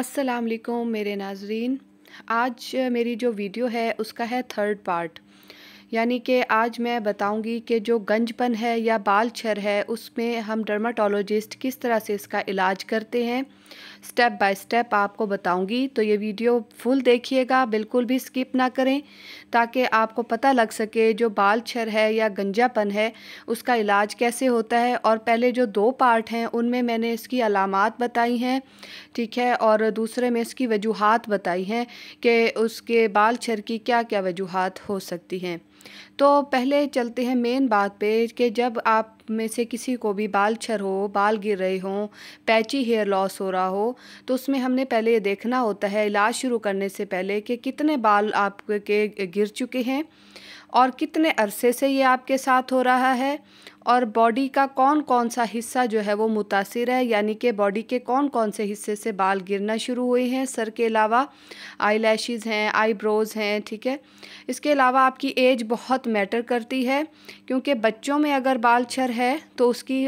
अस्सलाम वालेकुम मेरे नाजरीन आज मेरी जो वीडियो है उसका है थर्ड पार्ट यानी कि आज मैं बताऊंगी कि जो गंजपन है या बाल छर है उसमें हम डर्माटोलॉजिस्ट किस तरह से इसका इलाज करते हैं स्टेप बाय स्टेप आपको बताऊंगी तो ये वीडियो फुल देखिएगा बिल्कुल भी स्किप ना करें ताकि आपको पता लग सके जो बाल छर है या गंजापन है उसका इलाज कैसे होता है और पहले जो दो पार्ट हैं उनमें मैंने इसकी अलामत बताई हैं ठीक है और दूसरे में इसकी वजूहत बताई हैं कि उसके बाल छर की क्या क्या वजूहत हो सकती हैं तो पहले चलते हैं मेन बात पे कि जब आप में से किसी को भी बाल छर हो बाल गिर रहे हों पैची हेयर लॉस हो रहा हो तो उसमें हमने पहले ये देखना होता है इलाज शुरू करने से पहले कि कितने बाल आपके गिर चुके हैं और कितने अरसे से ये आपके साथ हो रहा है और बॉडी का कौन कौन सा हिस्सा जो है वो मुतासर है यानी कि बॉडी के कौन कौन से हिस्से से बाल गिरना शुरू हुए हैं सर के अलावा आई लैशेज़ हैं आईब्रोज़ हैं ठीक है इसके अलावा आपकी एज बहुत मैटर करती है क्योंकि बच्चों में अगर बाल छर है तो उसकी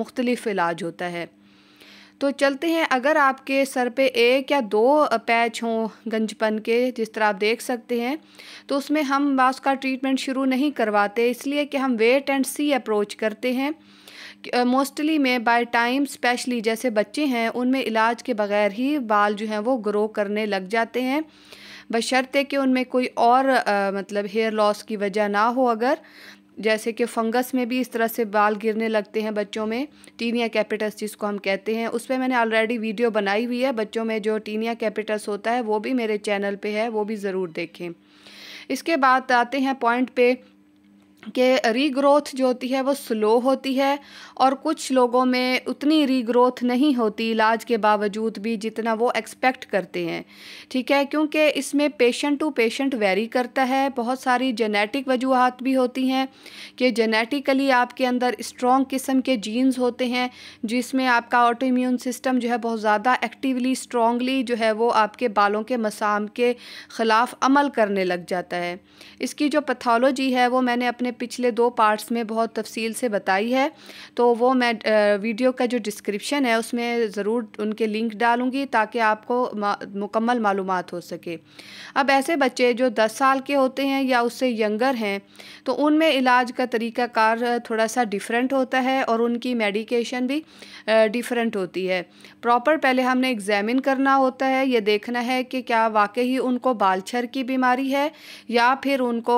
मुख्तलिफ़ इलाज होता है तो चलते हैं अगर आपके सर पे एक या दो पैच हों गंजपन के जिस तरह आप देख सकते हैं तो उसमें हम बास का ट्रीटमेंट शुरू नहीं करवाते इसलिए कि हम वेट एंड सी अप्रोच करते हैं मोस्टली में बाय टाइम स्पेशली जैसे बच्चे हैं उनमें इलाज के बगैर ही बाल जो हैं वो ग्रो करने लग जाते हैं बशर्ते कि उनमें कोई और आ, मतलब हेयर लॉस की वजह ना हो अगर जैसे कि फंगस में भी इस तरह से बाल गिरने लगते हैं बच्चों में टीनिया कैपिटस जिसको हम कहते हैं उस पर मैंने ऑलरेडी वीडियो बनाई हुई है बच्चों में जो टीनिया कैपिटस होता है वो भी मेरे चैनल पे है वो भी ज़रूर देखें इसके बाद आते हैं पॉइंट पे कि रीग्रोथ जो होती है वो स्लो होती है और कुछ लोगों में उतनी रीग्रोथ नहीं होती इलाज के बावजूद भी जितना वो एक्सपेक्ट करते हैं ठीक है क्योंकि इसमें पेशेंट टू पेशेंट वेरी करता है बहुत सारी जेनेटिक वजूहत भी होती हैं कि जेनेटिकली आपके अंदर स्ट्रॉन्ग किस्म के जीन्स होते हैं जिसमें आपका ऑटो इम्यून सिस्टम जो है बहुत ज़्यादा एक्टिवली स्ट्रॉन्गली जो है वो आपके बालों के मसाम के ख़िलाफ़ अमल करने लग जाता है इसकी जो पैथोलॉजी है वो मैंने अपने पिछले दो पार्ट्स में बहुत तफसील से बताई है तो वो मैं वीडियो का जो डिस्क्रिप्शन है उसमें ज़रूर उनके लिंक डालूंगी ताकि आपको मुकम्मल मालूम हो सके अब ऐसे बच्चे जो दस साल के होते हैं या उससे यंगर हैं तो उनमें इलाज का तरीक़ाकार थोड़ा सा डिफरेंट होता है और उनकी मेडिकेशन भी डिफरेंट होती है प्रॉपर पहले हमने एग्ज़ामिन करना होता है ये देखना है कि क्या वाकई उनको बालछर की बीमारी है या फिर उनको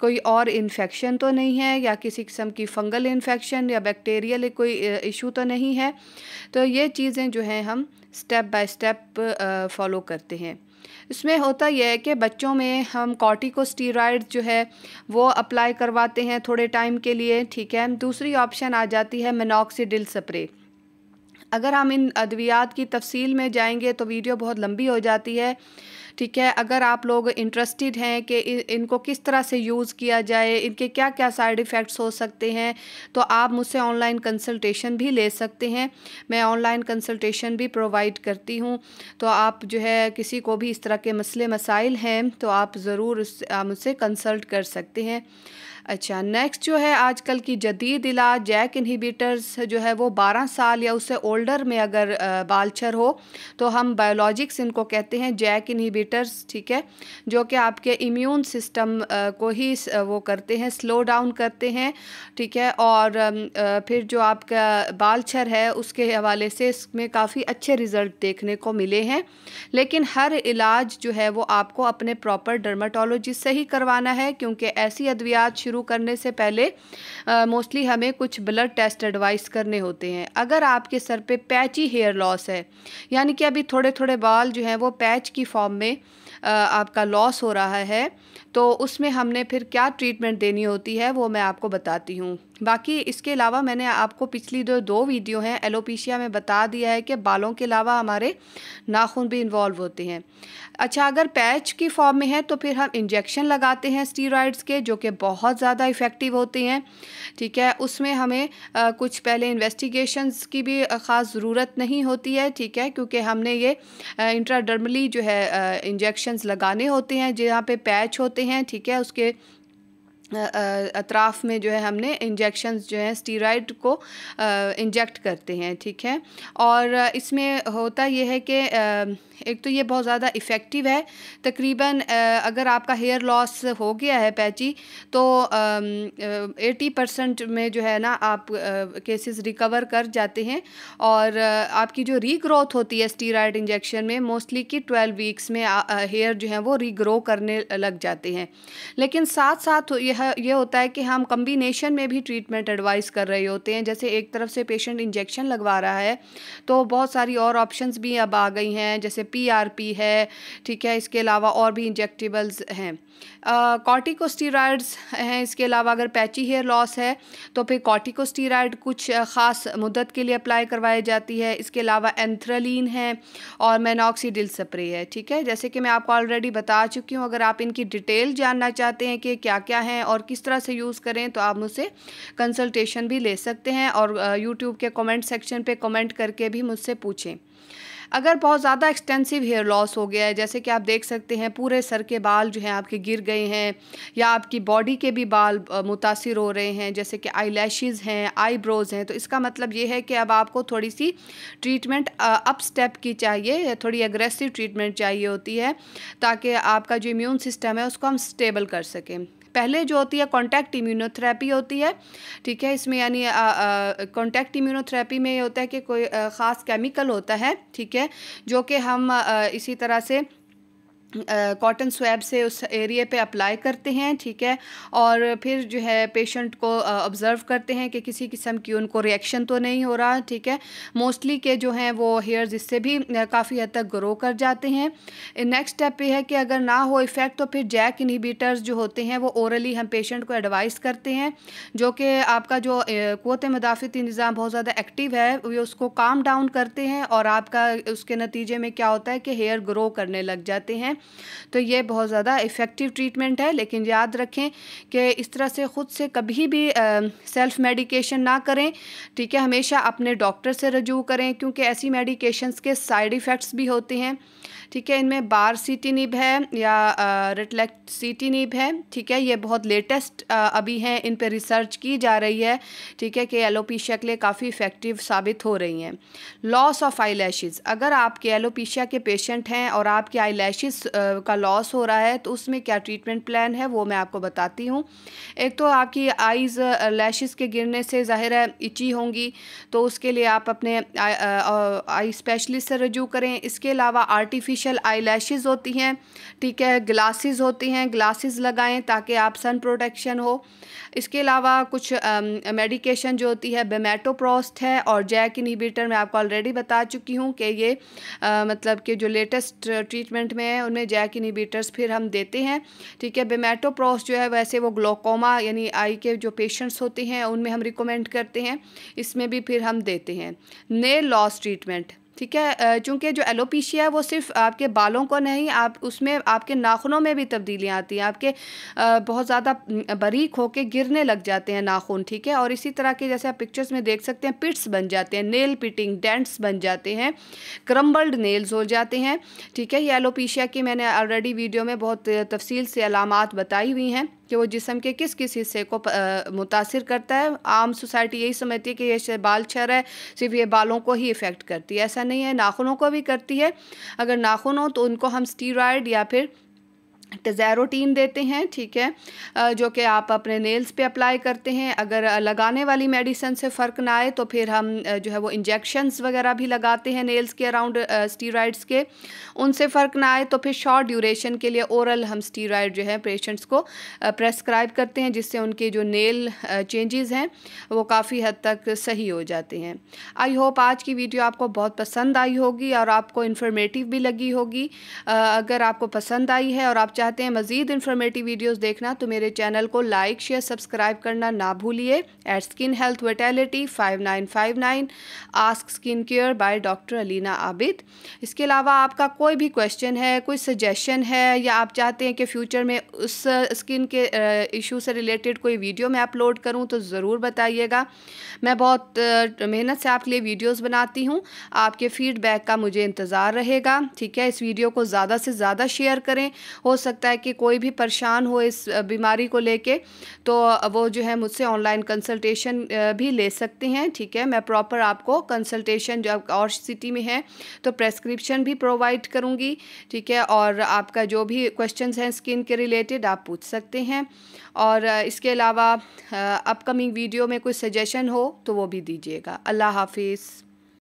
कोई और इन्फेक्शन तो नहीं है या किसी किस्म की फंगल इन्फेक्शन या बैक्टीरियल कोई इशू तो नहीं है तो ये चीज़ें जो हैं हम स्टेप बाय स्टेप फॉलो करते हैं इसमें होता यह है कि बच्चों में हम कॉर्टिकोस्टीराइड जो है वो अप्लाई करवाते हैं थोड़े टाइम के लिए ठीक है दूसरी ऑप्शन आ जाती है मेनॉक्सीडिल स्प्रे अगर हम इन अद्वियात की तफसील में जाएंगे तो वीडियो बहुत लंबी हो जाती है ठीक है अगर आप लोग इंटरेस्टेड हैं कि इनको किस तरह से यूज़ किया जाए इनके क्या क्या साइड इफ़ेक्ट्स हो सकते हैं तो आप मुझसे ऑनलाइन कंसल्टेशन भी ले सकते हैं मैं ऑनलाइन कंसल्टेशन भी प्रोवाइड करती हूँ तो आप जो है किसी को भी इस तरह के मसले मसाइल हैं तो आप ज़रूर मुझसे कंसल्ट कर सकते हैं अच्छा नेक्स्ट जो है आजकल की जदीद इलाज जैक इन्हीबिटर्स जो है वो बारह साल या उससे ओल्डर में अगर बालचर हो तो हम बायोलॉजिक्स इनको कहते हैं जैक इन्हीबिटर्स ठीक है जो कि आपके इम्यून सिस्टम को ही वो करते हैं स्लो डाउन करते हैं ठीक है और फिर जो आपका बालछर है उसके हवाले से इसमें काफ़ी अच्छे रिज़ल्ट देखने को मिले हैं लेकिन हर इलाज जो है वो आपको अपने प्रॉपर डर्माटोलॉजिस्ट से ही करवाना है क्योंकि ऐसी अद्वियात शुरू करने से पहले मोस्टली हमें कुछ ब्लड टेस्ट एडवाइस करने होते हैं अगर आपके सर पे पैची हेयर लॉस है यानी कि अभी थोड़े थोड़े बाल जो हैं वो पैच की फॉर्म में आपका लॉस हो रहा है तो उसमें हमने फिर क्या ट्रीटमेंट देनी होती है वो मैं आपको बताती हूँ बाकी इसके अलावा मैंने आपको पिछली जो दो वीडियो हैं एलोपीशिया में बता दिया है कि बालों के अलावा हमारे नाखून भी इन्वॉल्व होते हैं अच्छा अगर पैच की फॉर्म में है तो फिर हम इंजेक्शन लगाते हैं स्टीरॉइड्स के जो कि बहुत ज़्यादा इफ़ेक्टिव होते हैं ठीक है उसमें हमें आ, कुछ पहले इन्वेस्टिगेशनस की भी ख़ास ज़रूरत नहीं होती है ठीक है क्योंकि हमने ये इंट्राडर्मली जो है इंजेक्शन लगाने होते हैं जहाँ पर पैच होते करते हैं ठीक है उसके अतराफ़ में जो है हमने इंजेक्शन जो है स्टीराइड को इंजेक्ट करते हैं ठीक है और इसमें होता यह है कि एक तो ये बहुत ज़्यादा इफ़ेक्टिव है तकरीबन अगर आपका हेयर लॉस हो गया है पैची तो एटी परसेंट में जो है ना आप केसेस रिकवर कर जाते हैं और आपकी जो रीग्रोथ होती है स्टीराइड इंजेक्शन में मोस्टली कि ट्वेल्व वीक्स में हेयर जो है वो रीग्रो करने लग जाते हैं लेकिन साथ साथ यह ये होता है कि हम कम्बिनेशन में भी ट्रीटमेंट एडवाइस कर रहे होते हैं जैसे एक तरफ से पेशेंट इंजेक्शन लगवा रहा है तो बहुत सारी और ऑप्शंस भी अब आ गई हैं जैसे पीआरपी है ठीक है इसके अलावा और भी इंजेक्टिबल्स हैं कॉर्टिकोस्टीराइड्स हैं इसके अलावा अगर पैची हेयर लॉस है तो फिर कॉर्टिकोस्टीराइड कुछ ख़ास मुद्दत के लिए अप्लाई करवाई जाती है इसके अलावा एंथ्रलिन है और मेनोक्सीडिल स्प्रे है ठीक है जैसे कि मैं आपको ऑलरेडी बता चुकी हूँ अगर आप इनकी डिटेल जानना चाहते हैं कि क्या क्या हैं और किस तरह से यूज़ करें तो आप मुझसे कंसल्टेशन भी ले सकते हैं और यूट्यूब के कमेंट सेक्शन पे कमेंट करके भी मुझसे पूछें अगर बहुत ज़्यादा एक्सटेंसिव हेयर लॉस हो गया है जैसे कि आप देख सकते हैं पूरे सर के बाल जो हैं आपके गिर गए हैं या आपकी बॉडी के भी बाल मुतासर हो रहे हैं जैसे कि आई हैं आईब्रोज़ हैं तो इसका मतलब ये है कि अब आपको थोड़ी सी ट्रीटमेंट अप स्टेप की चाहिए थोड़ी एग्रेसिव ट्रीटमेंट चाहिए होती है ताकि आपका जो इम्यून सिस्टम है उसको हम स्टेबल कर सकें पहले जो होती है कॉन्टैक्ट इम्यूनोथेरेपी होती है ठीक है इसमें यानी कॉन्टैक्ट इम्यूनोथेरेपी में ये होता है कि कोई ख़ास केमिकल होता है ठीक है जो कि हम आ, इसी तरह से कॉटन स्वैब से उस एरिए पे अप्लाई करते हैं ठीक है और फिर जो है पेशेंट को ऑब्ज़र्व करते हैं कि किसी किस्म की उनको रिएक्शन तो नहीं हो रहा ठीक है मोस्टली के जो हैं वो हेयर्स इससे भी काफ़ी हद तक ग्रो कर जाते हैं नेक्स्ट स्टेप ये है कि अगर ना हो इफ़ेक्ट तो फिर जैक इनहिबिटर्स जो होते हैं वो ओरली हम पेशेंट को एडवाइस करते हैं जो कि आपका जो कोत मदाफ़ती निज़ाम बहुत ज़्यादा एक्टिव है वे उसको काम डाउन करते हैं और आपका उसके नतीजे में क्या होता है कि हेयर ग्रो करने लग जाते हैं तो ये बहुत ज़्यादा इफ़ेक्टिव ट्रीटमेंट है लेकिन याद रखें कि इस तरह से ख़ुद से कभी भी सेल्फ मेडिकेशन ना करें ठीक है हमेशा अपने डॉक्टर से रजू करें क्योंकि ऐसी मेडिकेशंस के साइड इफ़ेक्ट्स भी होते हैं ठीक है इनमें बार सीटीनिब है या रिटलेक्ट सीटीनिब है ठीक है ये बहुत लेटेस्ट अभी हैं इन पर रिसर्च की जा रही है ठीक है कि एलोपीशिया के लिए काफ़ी इफ़ेक्टिव साबित हो रही हैं लॉस ऑफ आई अगर आपके एलोपीशिया के पेशेंट हैं और आपके आई का लॉस हो रहा है तो उसमें क्या ट्रीटमेंट प्लान है वो मैं आपको बताती हूँ एक तो आपकी आईज़ लैशेज़ के गिरने से ज़ाहिर है इची होंगी तो उसके लिए आप अपने आई स्पेशलिस्ट से रजू करें इसके अलावा आर्टिफिश आर्टिफिशियल आई होती हैं ठीक है ग्लासेस होती हैं ग्लासेस लगाएं ताकि आप सन प्रोटेक्शन हो इसके अलावा कुछ मेडिकेशन जो होती है बेमेटोप्रोस्ट है और जैक इनहिबिटर मैं आपको ऑलरेडी बता चुकी हूँ कि ये आ, मतलब कि जो लेटेस्ट ट्रीटमेंट में है उनमें जैक इनहिबिटर्स फिर हम देते हैं ठीक है बेमेटोप्रोस्ट जो है वैसे वो ग्लोकोमा यानी आई के जो पेशेंट्स होते हैं उनमें हम रिकमेंड करते हैं इसमें भी फिर हम देते हैं नेल लॉस ट्रीटमेंट ठीक है चूँकि जो एलोपीशिया है वो सिर्फ आपके बालों को नहीं आप उसमें आपके नाखूनों में भी तब्दीलियाँ आती हैं आपके बहुत ज़्यादा बारीक होकर गिरने लग जाते हैं नाखून ठीक है और इसी तरह के जैसे आप पिक्चर्स में देख सकते हैं पिट्स बन जाते हैं नेल पिटिंग डेंट्स बन जाते हैं क्रम्बल्ड नेल्स हो जाते हैं ठीक है ये एलोपीशिया की मैंने ऑलरेडी वीडियो में बहुत तफसील से अलामत बताई हुई हैं कि वो जिसम के किस किस हिस्से को मुतासर करता है आम सोसाइटी यही समझती है कि ये बाल छर है सिर्फ ये बालों को ही इफ़ेक्ट करती है ऐसा नहीं है नाखूनों को भी करती है अगर नाखून हो तो उनको हम स्टीरॉयड या फिर टेजैरोटीन तो देते हैं ठीक है जो कि आप अपने नेल्स पे अप्लाई करते हैं अगर लगाने वाली मेडिसन से फ़र्क ना आए तो फिर हम जो है वो इंजेक्शन्स वगैरह भी लगाते हैं नेल्स के अराउंड स्टीराइड्स के उनसे फ़र्क ना आए तो फिर शॉर्ट ड्यूरेशन के लिए ओरल हम स्टीराइड जो है पेशेंट्स को प्रेस्क्राइब करते हैं जिससे उनके जो नेल चेंजेस हैं वो काफ़ी हद तक सही हो जाते हैं आई होप आज की वीडियो आपको बहुत पसंद आई होगी और आपको इन्फॉर्मेटिव भी लगी होगी अगर आपको पसंद आई है और आप चाहते हैं मजीद इन्फॉर्मेटिव वीडियोस देखना तो मेरे चैनल को लाइक शेयर सब्सक्राइब करना ना भूलिए at skin health vitality five nine five nine ask skin care by doctor Alina Abid इसके अलावा आपका कोई भी क्वेश्चन है कोई सजेशन है या आप चाहते हैं कि फ्यूचर में उस स्किन uh, के इशू uh, से रिलेटेड कोई वीडियो मैं अपलोड करूँ तो ज़रूर बताइएगा मैं बहुत uh, मेहनत से आपके लिए वीडियोज बनाती हूँ आपके फीडबैक का मुझे इंतज़ार रहेगा ठीक है इस वीडियो को ज़्यादा से ज़्यादा शेयर करें हो सके सकता है कि कोई भी परेशान हो इस बीमारी को लेके तो वो जो है मुझसे ऑनलाइन कंसल्टेशन भी ले सकते हैं ठीक है मैं प्रॉपर आपको कंसल्टेशन जो और सिटी में है तो प्रेस्क्रिप्शन भी प्रोवाइड करूँगी ठीक है और आपका जो भी क्वेश्चन हैं स्किन के रिलेटेड आप पूछ सकते हैं और इसके अलावा अपकमिंग वीडियो में कोई सजेशन हो तो वो भी दीजिएगा अल्लाह हाफिज़